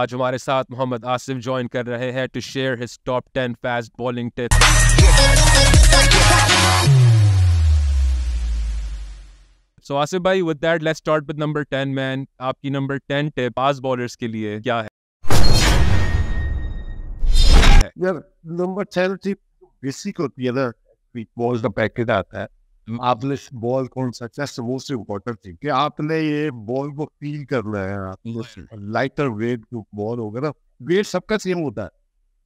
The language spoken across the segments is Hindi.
आज हमारे साथ मोहम्मद आसिफ ज्वाइन कर रहे हैं to share his top ten fast bowling tips so Asif भाई with that let's start with number ten man आपकी number ten tip fast bowlers के लिए क्या है यार नंबर टेन टिप बेसिक होती है ना बॉल्स का पैकेट आता है आपने बॉल कौन सा जस्ट मोस्ट इम्पोर्टेंट थिंग कि आपने ये बॉल को फील कर रहे हैं आप लाइटर वेट जो बॉल होगा ना वेट सबका सेम होता है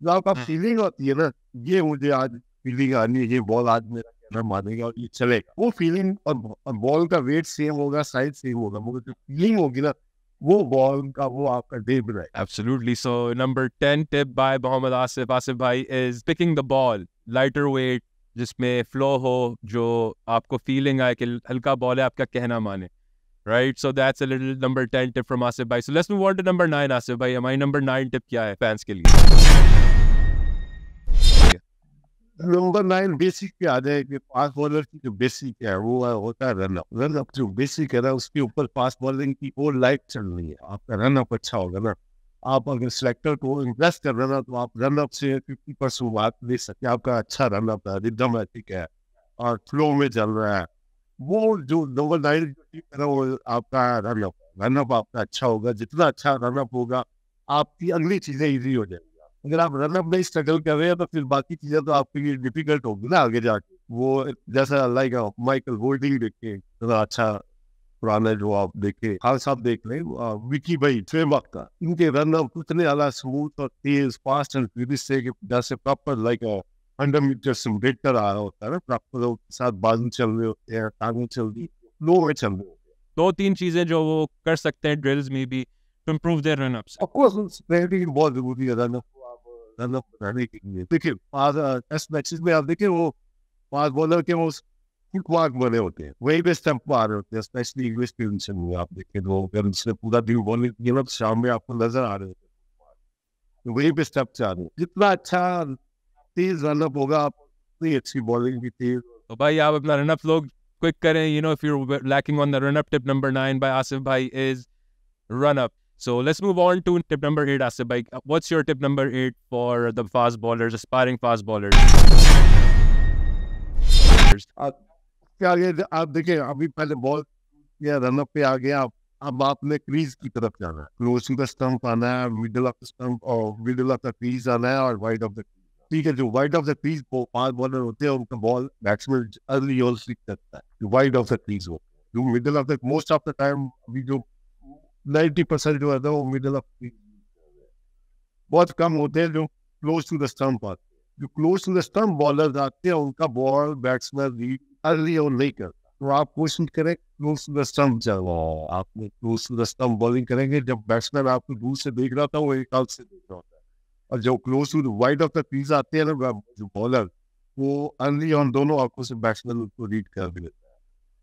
जो आपका फीलिंग हाँ। होती है ना ये मुझे आज फीलिंग आनी है ये बॉल आज मेरा कहना मानेगा और ये चलेगा वो फीलिंग और बॉल का वेट सेम होगा साइज सेम होगा मगर जो फीलिंग होगी ना वो बॉल का वो आपका डे बनाएगा absolutely so number 10 tip by Mohammad Asif Asif भाई is picking the ball lighter weight जिसमें फ्लो हो जो आपको फीलिंग आए कि हल्का बॉल है आपका कहना माने right so that's a little number ten tip from Asif भाई so let's move on to number nine Asif भाई हमारी नंबर नाइन टिप क्या है फैंस के लिए नंबर नाइन बेसिक पे आ जाए कि पास बॉलर की जो बेसिक है वो है, होता है रन अप रन अप जो बेसिक है ना उसके ऊपर पास बॉलिंग की वो लाइफ चल रही है आपका रन अप अच्छा होगा ना आप अगर सिलेक्टर को इम्प्रेस कर रहे हो तो आप रन अप से फिफ्टी परसेंट बात ले सकते हैं आपका अच्छा रन अप है रिदम है ठीक है और फ्लो में चल रहा है वो जो नंबर नाइन वो आपका रन अप रन अप आपका अच्छा होगा जितना अच्छा रन अप होगा आपकी अगली चीज़ें ईजी हो जाएगी अगर आप रन अप नहीं स्ट्रगल कर रहे हैं तो फिर बाकी चीज़ें तो आपके लिए डिफिकल्ट होगी ना आगे जाके वो जैसा लाइक माइकल होल्डिंग देख के अच्छा पुराने जो आप देखे खान हाँ साहब देख रहे विकी भाई फेम का इनके रन उतने ज्यादा स्मूथ और तेज फास्ट एंड फ्यूरिस से जैसे प्रॉपर लाइक हंड्रेड मीटर आया होता है ना प्रॉपर साथ बाजू चल रहे होते हैं चल रही लो में चल रहे दो तीन चीजें जो वो कर सकते हैं ड्रिल्स में भी to improve their run ups of course बहुत जरूरी है रन अप रन अप के लिए देखिए टेस्ट मैचेस में आप देखिए वो पांच बॉलर के वो ವಾಗ್ಮನೆ ಹೋಗ್ತೇವೆ ವೈಬೇಸ್ ಟೆಂಪ್ ಆರುತ್ತೆ ಸ್ಪೆಷಲಿ ಇಂಗ್ಲಿಷ್ ಪೀರಿಯನ್ಸ್ आपके लोग अगर इसने पूरा दिन बोले ये लोग शाम में आपको नजर आ रहे होते वही पे स्टेप चाह रहे जितना अच्छा तेज रनअप होगा आप उतनी अच्छी बॉलिंग भी तेज तो भाई आप अपना रनअप लोग क्विक करें you know if you lacking on the run up tip number nine by Asif भाई is run up So let's move on to tip number eight, Asif Bhai. What's your tip number eight for the fast bowlers, aspiring fast bowlers? Uh, के आगे आप देखें अभी पहले बॉल या रनअप पे आ गया आप अब आपने क्रीज की तरफ जाना है क्लोजिंग का स्टंप आना है मिडिल ऑफ द स्टंप और मिडिल ऑफ द क्रीज आना है और वाइड ऑफ द ठीक है जो वाइड ऑफ द क्रीज पांच बॉलर होते हैं उनका ball batsman early all slick करता है वाइड ऑफ द क्रीज हो जो middle of the most of the time अभी जो नाइन्टी परसेंट जो है वो मिडिल ऑफ बहुत कम होते हैं जो क्लोज टू द स्टम्प आते हैं जो close to the stump bowler आते हैं उनका बॉल बैट्समैन रीड अर्ली और नहीं करता तो आप कोशिश करें क्लोज टू द स्टम जाओ आप close to the stump bowling करेंगे जब बैट्समैन आपको दूर से देख रहा था वो एक आउट से देख रहा होता है और जो close to wide of the crease आते हैं ना जो बॉलर वो अर्ली ऑन दोनों आंखों से बैट्समैन उसको रीड कर भी लेता है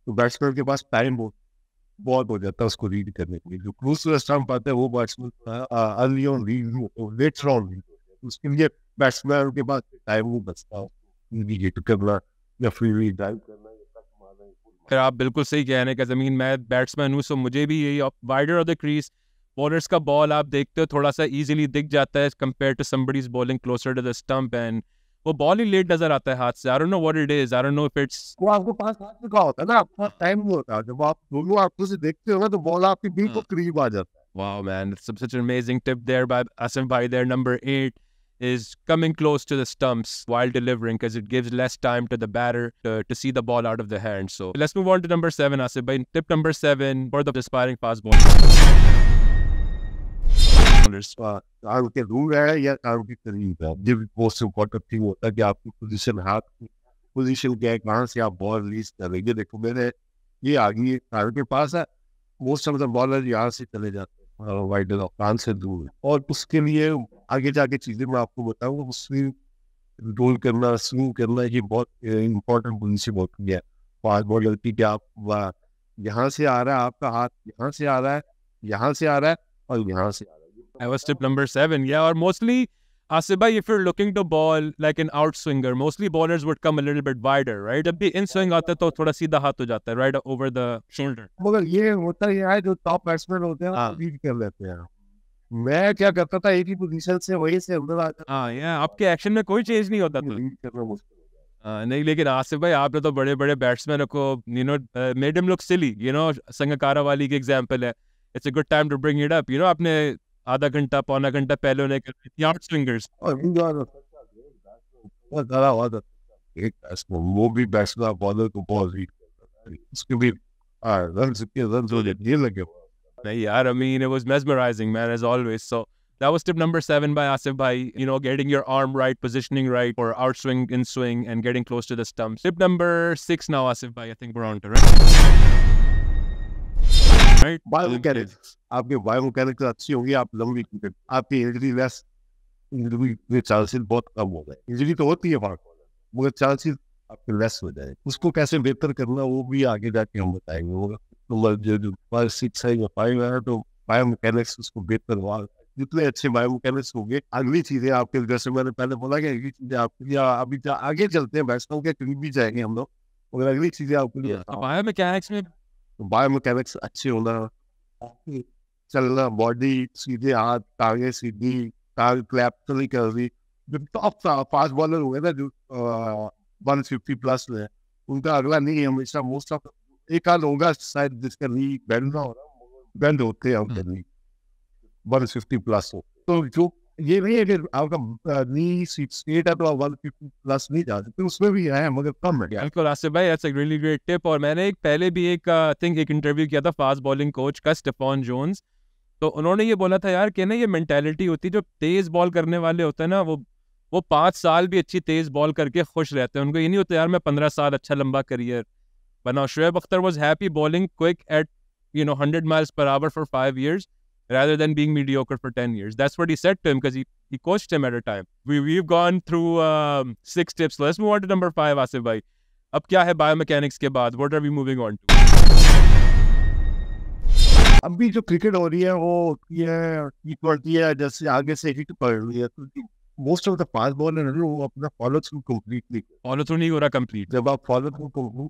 तो बैट्समैन के पास टाइम बहुत बहुत हो जाता है उसको रीड करने के लिए जो क्लोज टू द स्टम्प आते हैं वो batsman early on read later on read उसके लिए बैट्समैन के पास टाइम वो बचता है करना या फ्रीली ड्राइव करना फिर आप बिल्कुल सही कह रहे हैं कि ज़मीन मैं बैट्समैन हूँ सो मुझे भी यही wider of the crease bowlers का बॉल आप देखते हो थोड़ा सा ईजिली दिख जाता है compare to somebody's bowling closer to the stump and वो बॉल ही लेट नजर आता है हाथ से I don't know what it is I don't know if it's वो आपको पास हाथ में का होता है ना आपका टाइम वो होता है जब आप दोनों आंखों से देखते हो ना तो बॉल आपकी बिल्कुल करीब आ जाता है wow man it's such an amazing tip there by असम भाई their number 8 is coming close to the stumps while delivering because it gives less time to the batter to, to, see the ball out of the hand. So let's move on to number seven, Asif. By tip number seven for the aspiring fast bowlers आर के रूल है या आर के करीब है जब मोस्ट इम्पोर्टेंट थिंग होता है कि आपकी पोजीशन हाथ पोजीशन क्या है कहाँ से आप बॉल रिलीज करेंगे देखो मैंने ये आगे आर के पास है मोस्ट ऑफ द बॉलर यहाँ से चले जाते हैं वाइडर अफगान से दूर और उसके लिए आगे जाके चीज़ें मैं आपको बताऊँ उसमें रोल करना स्विंग करना ये बहुत इम्पोर्टेंट पोजिशन होती है फास्ट बॉलर गलती क्या आप यहाँ से आ रहा है आपका हाथ यहाँ से आ रहा है यहाँ से आ रहा है और यहाँ से आ रहा है आई वाज टिप नंबर 7 या और mostly Asibai, uh, if you're looking to ball like an out swinger, mostly bowlers would come a little bit wider, right? जब भी in swing आता है तो थोड़ा सीधा हाथ हो जाता है, right over the shoulder. मगर ये होता ही है जो top batsman होते हैं वो beat हाँ। कर लेते हैं. मैं क्या करता था एक ही पोजीशन से वही से उधर आता हाँ यार आपके एक्शन में कोई चेंज नहीं होता था करना मुश्किल Uh, नहीं लेकिन आसिफ भाई आपने तो बड़े बड़े बैट्समैन को you know made him look silly you know Sangakkara वाली की एग्जांपल है it's a good time to bring it up you know आपने आधा घंटा पौना घंटा पहले उन्हें कर यार्ड स्विंगर्स वो भी बैट्समैन बॉलर को बहुत हीट उसके भी रन कितने रन हो जाते ये लगे नहीं यार I mean it was mesmerising man as always so That was tip number seven by Asif Bhai. You know, getting your arm right, positioning right, or out swing, in swing, and getting close to the stumps. Tip number six now, Asif Bhai. I think we're on to right. Right biomechanics आपके बायो मैकेनिक्स अच्छी आप लंबी आपकी इंजरी लेस इंजरी के चांसेस बहुत कम हो गए इंजरी तो होती है मगर चांसेस आपके लेस हो जाए उसको कैसे बेहतर करना वो भी आगे जाके हम बताएंगे वो नंबर सिक्स है या फाइव है तो बायो मैकेनिक्स उसको बेहतर हुआ जितने अच्छे बायो मैकेनिक्स होंगे अगली चीजें आपके जैसे मैंने पहले बोला कि अगली चीजें आपके लिए अभी आगे चलते हैं वैष्णव के करीब भी जाएंगे हम लोग मगर अगली चीजें आपके लिए बायो तो मैकेनिक्स हाँ। में बायोमैकेनिक्स अच्छे होना चलना बॉडी सीधे हाथ टांगे सीधी टांग क्लैप तो नहीं कर रही जो टॉप फास्ट बॉलर हुए ना जो वन फिफ्टी प्लस में उनका अगला नहीं है हमेशा मोस्ट ऑफ एक आध होगा शायद जिसका नी बैंड ना हो रहा बैंड होते हैं वन फिफ्टी प्लस हो तो जो ये नहीं है कि आपका नी सीट स्टेट है तो आप वन फिफ्टी प्लस नहीं जा सकते उसमें भी है मगर कम है बिल्कुल आसिफ भाई दैट्स रियली ग्रेट टिप और मैंने एक पहले भी एक आई थिंक एक इंटरव्यू किया था फास्ट बॉलिंग कोच का स्टेफॉन जोन्स तो उन्होंने ये बोला था यार कि ना ये मैंटेलिटी होती है जो तेज बॉल करने वाले होते हैं ना वो वो पाँच साल भी अच्छी तेज बॉल करके खुश रहते हैं उनको ये नहीं होता यार मैं पंद्रह साल अच्छा लंबा करियर बनाऊ Shoaib Akhtar was happy bowling quick at you know hundred miles per hour for five years rather than being mediocre for 10 years. That's what he said to him because he, he coached him at a time. We, we've gone through um, six tips. Let's move on to number five, Asif bhai. Ab kya hai biomechanics ke baad? What are we moving on to? अब भी जो क्रिकेट हो रही है वो ये की करती है जैसे आगे से ही पड़ रही है most of the fast bowler है वो अपना फॉलो थ्रू कंप्लीट नहीं फॉलो थ्रू नहीं हो रहा कंप्लीट जब आप फॉलो थ्रू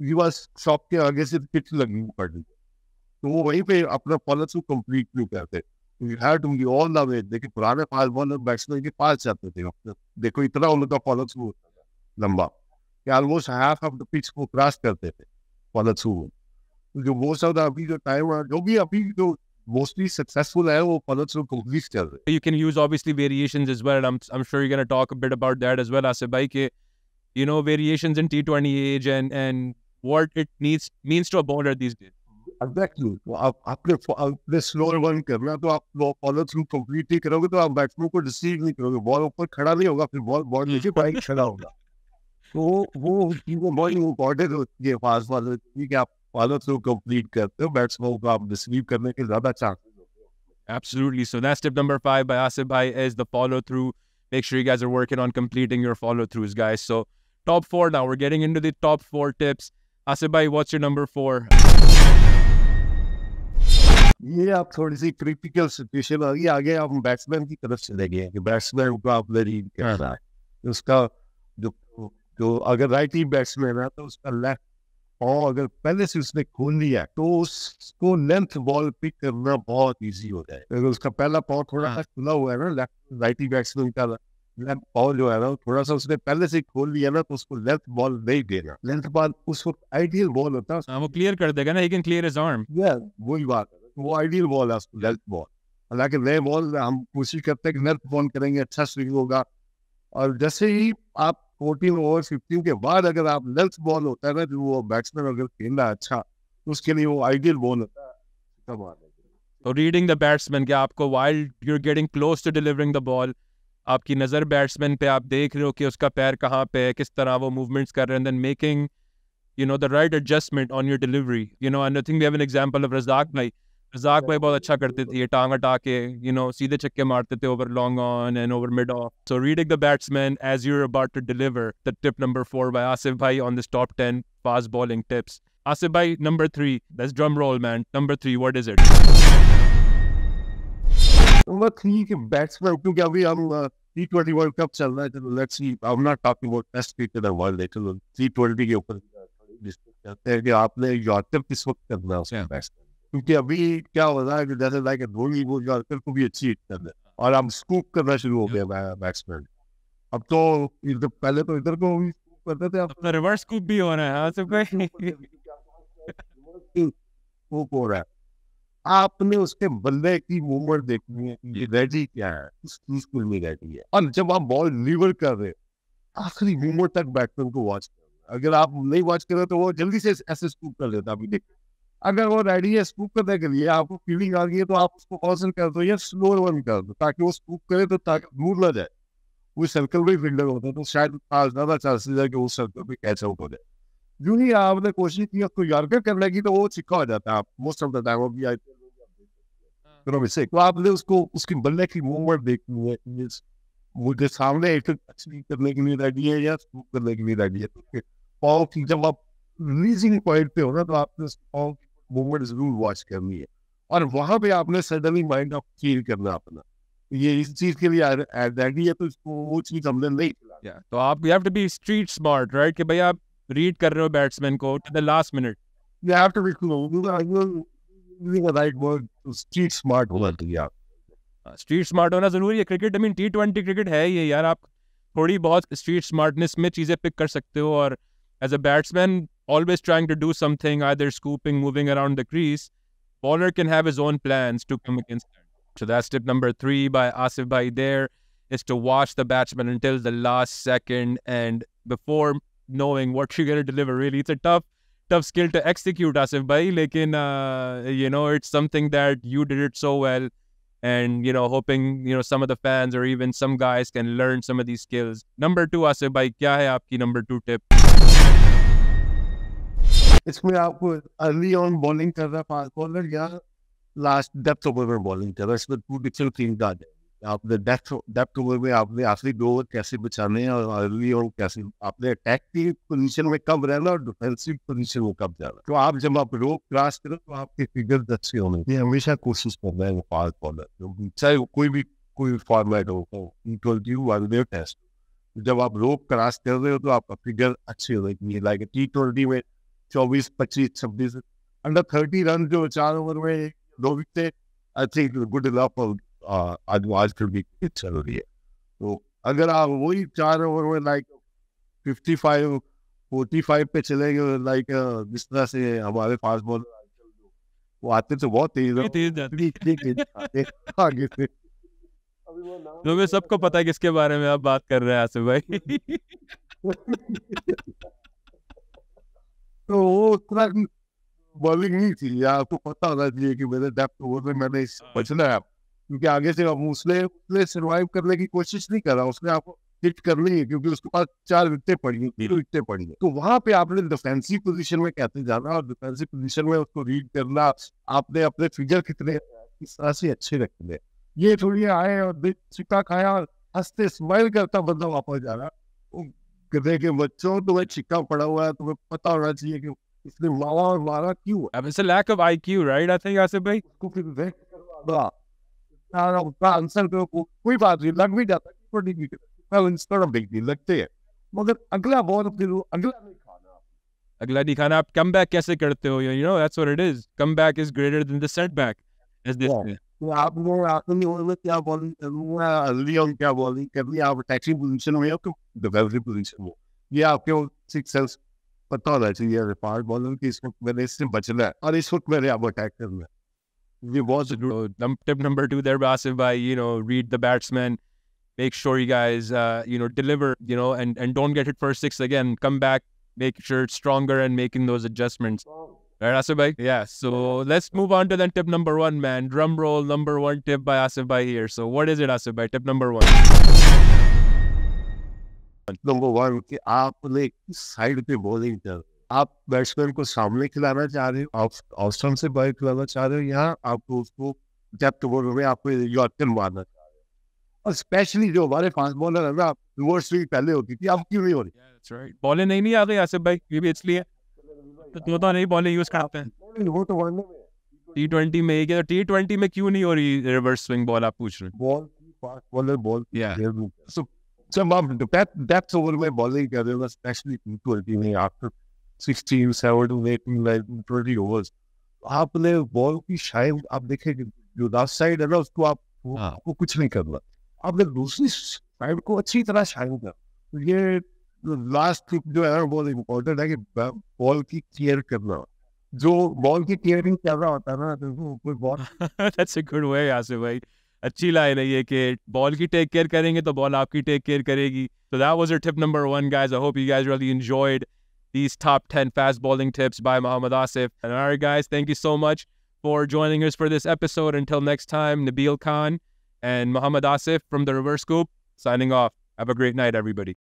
युवा शॉप के आगे से किट लगी पड़ी तो वो वहीं पे अपना फॉलोअप कंप्लीट क्यों करते ऑल द वे देखिए पुराने फास्ट बॉलर बैट्समैन के पास जाते थे देखो इतना उनका फॉलो थ्रू लंबा कि almost half of the pitch को क्रॉस करते थे फॉलो थ्रू जो मोस्ट ऑफ द अभी जो टाइम जो भी अभी जो mostly successful hai wo follow through complete चल रहे you can use obviously variations as well and I'm I'm sure you're going to talk a bit about that as well asif bhai ke you know variations in T20 age and and what it needs means to a bowler these days. Exactly. आपने आपने स्लोअर one, करना है तो आप फॉलो थ्रू कंप्लीट नहीं करोगे तो आप बैट्समैन को डिसीव नहीं करोगे ball ऊपर खड़ा नहीं होगा फिर ball ball नीचे बाइक खड़ा होगा तो वो वो बहुत इम्पोर्टेंट होती है fast बॉलर की कि आप follow through complete करते हो बैट्समैन को आप डिसीव करने के ज्यादा chances Absolutely. So that's tip number five by Asif Bhai is the follow through. Make sure you guys are working on completing your follow throughs, guys. So top four now. We're getting into the top four tips. Asif what's your number number four ये आप थोड़ी सी क्रिटिकल सिचुएशन आ गई आगे आप बैट्समैन की तरफ चले गए कि बैट्समैन को आपने रीड हाँ। रहा है उसका जो जो अगर राइट ही बैट्समैन है तो उसका लेफ्ट और अगर पहले से उसने खोल लिया तो उसको लेंथ बॉल पिक करना बहुत इजी हो जाए अगर उसका पहला पाँव थोड़ा हाँ। सा खुला हुआ है ना लेफ्ट राइट ही बैट्समैन का लेंथ बॉल जो है ना थोड़ा सा उसने पहले से खोल लिया ना तो उसको लेंथ बॉल नहीं देना लेंथ बॉल उस वक्त आइडियल बॉल होता है हाँ, वो क्लियर कर देगा ना लेकिन कैन क्लियर हिज आर्म वही बात है वो आइडियल बॉल है उसको लेंथ बॉल हालांकि नए बॉल हम कोशिश करते हैं कि लेंथ बॉल करेंगे अच्छा स्विंग होगा और जैसे ही आप फोर्टीन ओवर फिफ्टीन के बाद अगर आप लेंथ बॉल होता है ना जो वो बैट्समैन अगर खेल रहा है अच्छा तो उसके लिए वो आइडियल बॉल होता है तो रीडिंग द बैट्समैन क्या आपको while you are getting close to delivering the ball आपकी नज़र बैट्समैन पे आप देख रहे हो कि उसका पैर कहाँ पे है किस तरह वो मूवमेंट्स कर रहे हैं then making you know the right adjustment on your delivery you know I think we have an example of Razzaq भाई रजाक भाई बहुत अच्छा करते थे टांग हटा के यू नो सीधे छक्के मारते थे over long on and over mid off so reading the batsman as you're about to deliver the tip number four by Asif भाई on this top ten fast bowling tips Asif भाई number three that's drum roll man number three what is it Number three, batsman, क्योंकि अभी हम टी ट्वेंटी वर्ल्ड कप चल रहा है let's see I am not talking about test cricket and world later T twenty के ऊपर डिस्कस करते हैं कि आपने यॉर्कर किस वक्त करना है बैट्समैन क्योंकि अभी क्या हो रहा है कि जैसे लाइक धोनी वो यॉर्कर को भी अच्छी हिट कर और हम स्कूप करना शुरू हो गया बैट्समैन अब तो इधर पहले तो इधर को भी करते थे अब रिवर्स तो स्कूप भी हो रहा है हां सब स्कूप हो रहा है आपने उसके बल्ले की मूवमेंट देखनी है ये रेडी क्या है उस चीज को नहीं रेडी है और जब आप बॉल डिलीवर कर रहे आखिरी मूवमेंट तक बैट्समैन को वॉच कर अगर आप नहीं वॉच कर रहे तो वो जल्दी से ऐसे स्कूप कर लेता अभी देखिए अगर वो रेडी है स्कूप करने के लिए आपको फीलिंग आ गई है तो आप उसको ऑसन कर दो या स्लो रन कर दो ताकि वो स्कूप करे तो ताकि दूर ना जाए वो सर्कल में फील्डर होता है तो शायद ज्यादा चांसेस है कि वो सर्कल में कैच आउट हो जाए जो ही आपने कोशिश की उसको यॉर्कर करने की तो वो सिक्का हो जाता है मोस्ट ऑफ द टाइम वो भी आई हाँ। तो आपने उसको उसकी बल्ले की मूवमेंट देखनी है मुझे सामने एक एक्चुअली करने की लिए रेडी है या स्कूप करने की लिए रेडी है पाव की जब आप रिलीजिंग पॉइंट पे हो ना तो आपने पाव की मूवमेंट जरूर वॉच करनी है और वहां पे आपने सडनली माइंड ऑफ चेंज करना अपना ये इस चीज के लिए रेडी है तो इसको वो चीज हमने नहीं तो आप you have to be street smart right कि भाई आप रीड कर रहे हो बैट्समैन को to the last minute you have to be using a right word street smart होना चाहिए आप स्ट्रीट स्मार्ट होना जरूरी है cricket I mean T twenty cricket है ये यार आप थोड़ी बहुत स्ट्रीट स्मार्टनेस में चीज़ें पिक कर सकते हो और as a batsman always trying to do something other scooping moving around the crease bowler can have his own plans to come against So that's tip number three by Asif Bhai there is to watch the batsman until the last second and before knowing what you're going to deliver really it's a tough tough skill to execute asif bhai lekin uh, you know it's something that you did it so well and you know hoping you know some of the fans or even some guys can learn some of these skills number 2 asif bhai kya hai number 2 tip इसमें आपको अर्ली ऑन बॉलिंग कर रहा फास्ट बॉलर या लास्ट डेप्थ over बॉलिंग कर रहा है इसमें टू डिफरेंट टीम आपने डेप्थ डेप्थ ओवर में आपने आखिरी दो ओवर कैसे बचाने हैं और अर्ली और कैसे आपने अटैक की पोजीशन में कब रहना और डिफेंसिव पोजीशन में कब जाना तो आप जब आप रोक क्रॉस करो तो आपके फिगर अच्छे होने ये हमेशा कोशिश करना है फास्ट बॉलर चाहे कोई भी कोई फॉर्मेट हो T twenty one day test जब आप रोक क्रॉस कर रहे हो तो आपका फिगर अच्छी हो रही लाइक टी ट्वेंटी में चौबीस पच्चीस छब्बीस अंडर थर्टी रन जो चार ओवर में दो विकटें आई थिंक गुड इनफ आजकल की चल रही है तो अगर आप वही चार ओवर में like fifty five forty five पे चले गए लाइक जिस तरह से हमारे फास्ट बॉल वो आते तो बहुत तेज तेज आगे से तो मैं सबको पता है किसके बारे में आप बात कर रहे हैं आसिफ भाई तो वो उतना बॉलिंग नहीं थी आपको पता होना चाहिए कि मेरे डेप्थ ओवर में मैंने हाँ। बचना है क्योंकि आगे से उसने उसने सर्वाइव करने की कोशिश नहीं करा उसने आपको हिट कर ली है क्योंकि उसके पास चार विकटें पड़ी हैं तीन विकटें पड़ी हैं तो वहां पे आपने डिफेंसिव पोजीशन में कैसे जाना और डिफेंसिव पोजीशन में उसको रीड करना आपने अपने फिगर कितने इस तरह से अच्छे रखने ये थोड़ी आए और छिक्का खाया हंसते स्माइल करता बंदा वापस जा रहा कहते कि बच्चों तो वह छिक्का पड़ा हुआ है तुम्हें पता होना चाहिए कि इसने मारा और मारा क्यों अब lack of IQ right I think Asif भाई उसका आंसर दो कोई बात नहीं लग भी जाता है लगते हैं मगर अगला बॉल फिर अगला नहीं खाना अगला नहीं खाना आप कम बैक कैसे करते हो you know that's what it is comeback is greater than the setback as this आप लोग आपने ओवर क्या बॉलिंग करूंगा लियोन क्या बॉलिंग करनी आप अटैकिंग पोजीशन में हो कि डिफेंसिव पोजीशन हो ये आपके सिक्सर्स पता होना चाहिए रिपार्ट बॉलर कि इस वक्त मैंने इससे बचना है और इस वक्त मैंने आप अटैक करना है it was a good so, tip number two there, Basif, by, you know, read the batsman, make sure you guys, uh, you know, deliver, you know, and, and don't get it for six again. Come back, make sure it's stronger and making those adjustments. Right, Asif bhai? Yeah. So let's move on to then tip number one, man. Drum roll number one tip by Asif bhai here. So what is it, Asif bhai? Tip number one. Number one, कि आप side साइड the बॉलिंग करो आप बैट्समैन को सामने खिलाना चाह रहे हो ऑफ स्टम्प से बॉल खिलाना चाह रहे हो यहाँ आपको उसको जब तो बोल रहे आपको यॉर्कर मारना चाह रहे हो और स्पेशली जो हमारे फास्ट बॉलर है ना रिवर्स स्विंग पहले होती थी अब क्यों नहीं हो रही बॉलें नहीं नहीं आ गई आसिफ भाई ये भी इसलिए तो तो नहीं बॉलें यूज करते हैं वो तो वर्ल्ड में टी ट्वेंटी में एक टी ट्वेंटी तो में क्यों नहीं हो रही रिवर्स स्विंग बॉल आप पूछ रहे ball fast bowler ball so so आप डेप्थ ओवर में बॉलिंग कर रहे हो स्पेशली टी ट्वेंटी में after sixteen seven eighteen nineteen twenty overs आपने बॉल की शायद आप देखेंगे जो लास्ट साइड है ना उसको आप हाँ। आपको कुछ नहीं करना आपने दूसरी साइड को अच्छी तरह शाइन कर तो ये लास्ट टिप जो है ना बहुत इम्पोर्टेंट है कि बॉल की केयर करना जो बॉल की केयरिंग कर रहा होता है ना तो कोई ball that's a good way Asif भाई अच्छी लाइन है ये कि बॉल की टेक केयर करेंगे तो बॉल आपकी टेक केयर करेगी so that was your tip number 1 guys I hope you guys really enjoyed these top 10 fast bowling tips by Muhammad Asif. And all right, guys, thank you so much for joining us for this episode. Until next time, Nabil Khan and Muhammad Asif from the Reverse Scoop signing off. Have a great night, everybody.